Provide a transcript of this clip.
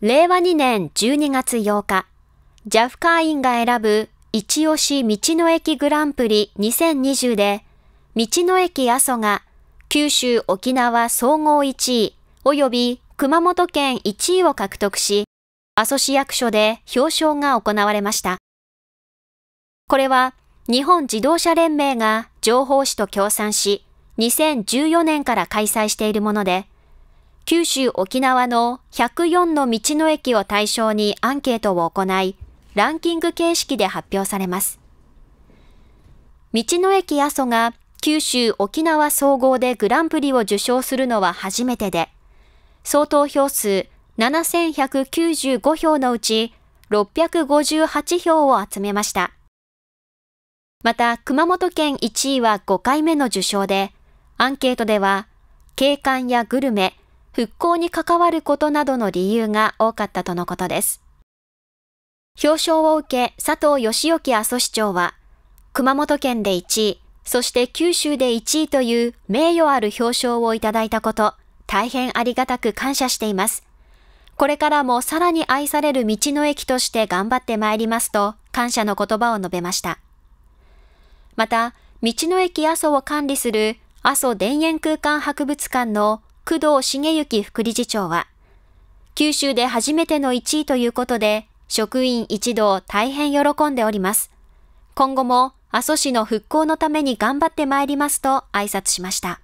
令和2年12月8日、JAF 会員が選ぶ一押し道の駅グランプリ2020で、道の駅阿蘇が九州沖縄総合1位及び熊本県1位を獲得し、阿蘇市役所で表彰が行われました。これは日本自動車連盟が情報誌と協賛し、2014年から開催しているもので、九州沖縄の104の道の駅を対象にアンケートを行い、ランキング形式で発表されます。道の駅阿蘇が九州沖縄総合でグランプリを受賞するのは初めてで、総投票数7195票のうち658票を集めました。また、熊本県1位は5回目の受賞で、アンケートでは、景観やグルメ、復興に関わることなどの理由が多かったとのことです。表彰を受け、佐藤義之阿蘇市長は、熊本県で1位、そして九州で1位という名誉ある表彰をいただいたこと、大変ありがたく感謝しています。これからもさらに愛される道の駅として頑張ってまいりますと、感謝の言葉を述べました。また、道の駅阿蘇を管理する阿蘇田園空間博物館の工藤茂之副理事長は、九州で初めての1位ということで、職員一同大変喜んでおります。今後も阿蘇市の復興のために頑張ってまいりますと挨拶しました。